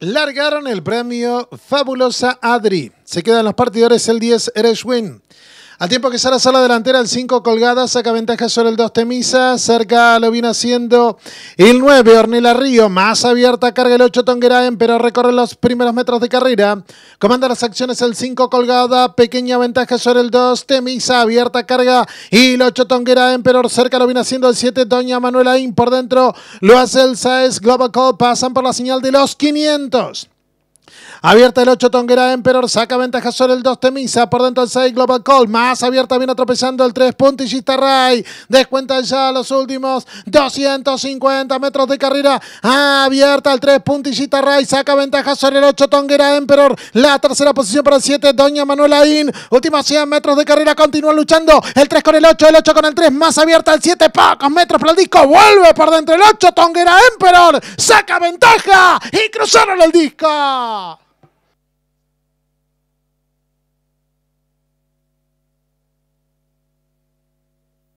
largaron el premio Fabulosa Adri. Se quedan los partidores el 10 Ereshwin. Al tiempo que a Sala delantera, el 5 colgada, saca ventaja sobre el 2 Temisa. Cerca lo viene haciendo el 9 Ornela Río. Más abierta carga el 8 Tongueraen, pero recorre los primeros metros de carrera. Comanda las acciones el 5 colgada. Pequeña ventaja sobre el 2 Temisa. Abierta carga y el 8 Tongueraen, pero cerca lo viene haciendo el 7 Doña Manuela In. Por dentro lo hace el 6 Global Call. Pasan por la señal de los 500. Abierta el 8 Tonguera Emperor, saca ventaja sobre el 2 Temisa, por dentro el 6 Global Call, más abierta viene atropellando el 3 Puntillita Ray, Descuenta ya los últimos 250 metros de carrera, abierta el 3 Puntillita Ray, saca ventaja sobre el 8 Tonguera Emperor, la tercera posición para el 7 Doña Manuela In, últimos 100 metros de carrera, Continúa luchando, el 3 con el 8, el 8 con el 3, más abierta el 7, pocos metros para el disco, vuelve por dentro el 8 Tonguera Emperor, saca ventaja y cruzaron el disco. Allah.